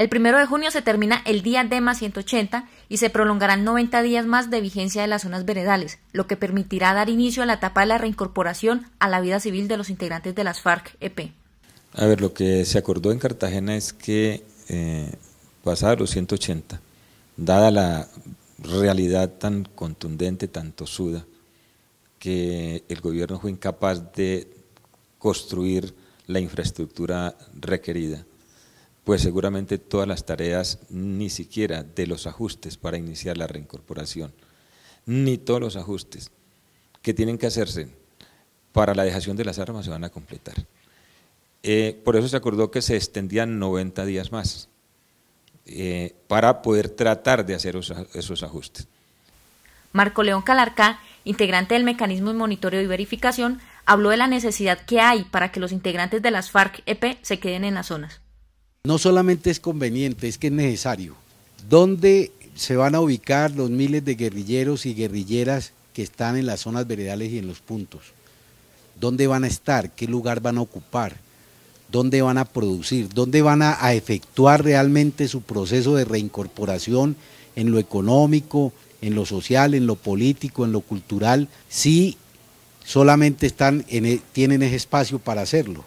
El primero de junio se termina el día DEMA 180 y se prolongarán 90 días más de vigencia de las zonas veredales, lo que permitirá dar inicio a la etapa de la reincorporación a la vida civil de los integrantes de las FARC-EP. A ver, lo que se acordó en Cartagena es que eh, pasada los 180, dada la realidad tan contundente, tan tosuda, que el gobierno fue incapaz de construir la infraestructura requerida pues seguramente todas las tareas, ni siquiera de los ajustes para iniciar la reincorporación, ni todos los ajustes que tienen que hacerse para la dejación de las armas se van a completar. Eh, por eso se acordó que se extendían 90 días más eh, para poder tratar de hacer esos, ajustes. Marco León Calarca, integrante del mecanismo de monitoreo y verificación, habló de la necesidad que hay para que los integrantes de las FARC-EP se queden en las zonas. No solamente es conveniente, es que es necesario. ¿Dónde se van a ubicar los miles de guerrilleros y guerrilleras que están en las zonas veredales y en los puntos? ¿Dónde van a estar? ¿Qué lugar van a ocupar? ¿Dónde van a producir? ¿Dónde van a, efectuar realmente su proceso de reincorporación en lo económico, en lo social, en lo político, en lo cultural, si solamente están e, tienen ese espacio para hacerlo.